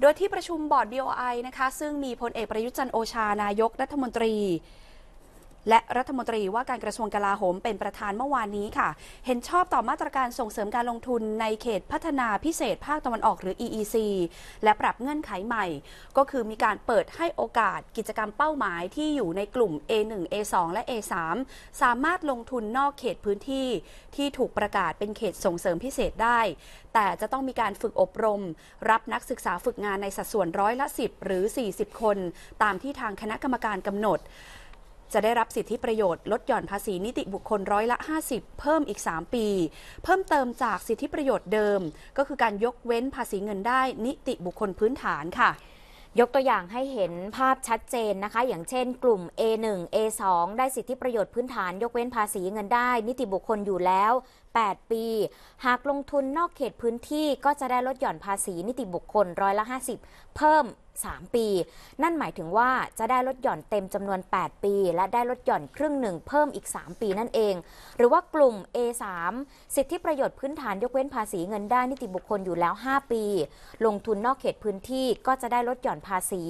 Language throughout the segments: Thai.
โดยที่ประชุมบอร์ด BOI นะคะซึ่งมีพลเอกประยุจันโอชานายกรัฐมนตรีและรัฐมนตรีว่าการกระทรวงกลาโหมเป็นประธานเมื่อวานนี้ค่ะ เห็นชอบต่อมาตรการส่งเสริมการลงทุนในเขตพัฒนาพิเศษภาคตะวันออกหรือ EEC และปรับเงื่อนไขใหม่ ก็คือมีการเปิดให้โอกาสกิจกรรมเป้าหมายที่อยู่ในกลุ่ม A1 A2 และ A3 สามารถลงทุนนอกเขตพื้นที่ที่ถูกประกาศเป็นเขตส่งเสริมพิเศษได้ แต่จะต้องมีการฝึกอบรม รับนักศึกษาฝึกงานในสัดส่วนร้อยละ 10 หรือ 40 คน ตามที่ทางคณะกรรมการกำหนดจะได้รับสิทธิประโยชน์ลดหย่อนภาษีนิติบุคคลร้อยละ50 เพิ่มอีก 3 ปี เพิ่มเติมจากสิทธิประโยชน์เดิมก็คือการยกเว้นภาษีเงินได้ นิติบุคคลพื้นฐานค่ะ ยกตัวอย่างให้เห็นภาพชัดเจนนะคะ อย่างเช่น กลุ่ม A1 A2 ได้สิทธิประโยชน์พื้นฐานยกเว้นภาษีเงินได้ นิติบุคคลอยู่แล้ว 8 ปี หากลงทุนนอกเขตพื้นที่ก็จะได้ลดหย่อนภาษี นิติบุคคลร้อยละ 50 เพิ่ม3 ปี นั่นหมายถึงว่าจะได้ลดหย่อนเต็มจำนวน 8 ปี และได้ลดหย่อนครึ่งหนึ่งเพิ่มอีก 3 ปีนั่นเอง หรือว่ากลุ่ม A3 สิทธิประโยชน์พื้นฐานยกเว้นภาษีเงินได้ นิติบุคคลอยู่แล้ว 5 ปี ลงทุนนอกเขตพื้นที่ ก็จะได้ลดหย่อนภาษี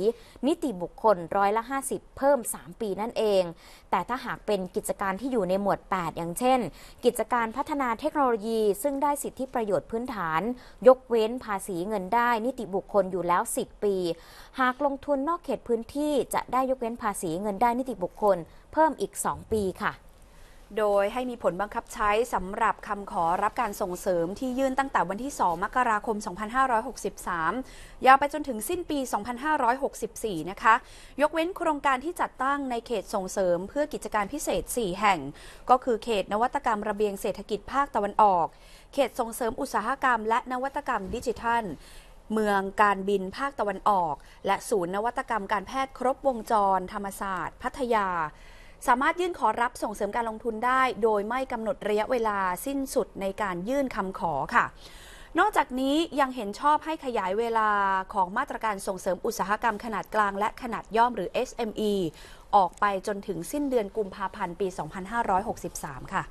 นิติบุคคลร้อยละ 50 เพิ่ม 3 ปีนั่นเอง แต่ถ้าหากเป็นกิจการที่อยู่ในหมวด 8 อย่างเช่น กิจการพัฒนาเทคโนโลยี ซึ่งได้สิทธิประโยชน์พื้นฐาน ยกเว้นภาษีเงินได้ นิติบุคคลอยู่แล้ว 10 ปีหากลงทุนนอกเขตพื้นที่จะได้ยกเว้นภาษีเงินได้นิติบุคคล เพิ่มอีก 2 ปีค่ะ โดยให้มีผลบังคับใช้สำหรับคำขอรับการส่งเสริมที่ยื่นตั้งแต่วันที่ 2 มกราคม 2563 ยาวไปจนถึงสิ้นปี 2564 นะคะ ยกเว้นโครงการที่จัดตั้งในเขตส่งเสริมเพื่อกิจการพิเศษ 4 แห่ง ก็คือเขตนวัตกรรมระเบียงเศรษฐกิจภาคตะวันออก เขตส่งเสริมอุตสาหกรรม และนวัตกรรมดิจิทัลเมืองการบินภาคตะวันออก และศูนย์นวัตกรรมการแพทย์ครบวงจรธรรมศาสตร์ พัทยา สามารถยื่นขอรับส่งเสริมการลงทุนได้โดยไม่กำหนดระยะเวลาสิ้นสุดในการยื่นคำขอค่ะ นอกจากนี้ยังเห็นชอบให้ขยายเวลาของมาตรการส่งเสริมอุตสาหกรรมขนาดกลางและขนาดย่อมหรือ SME ออกไปจนถึงสิ้นเดือนกุมภาพันธ์ปี 2563 ค่ะ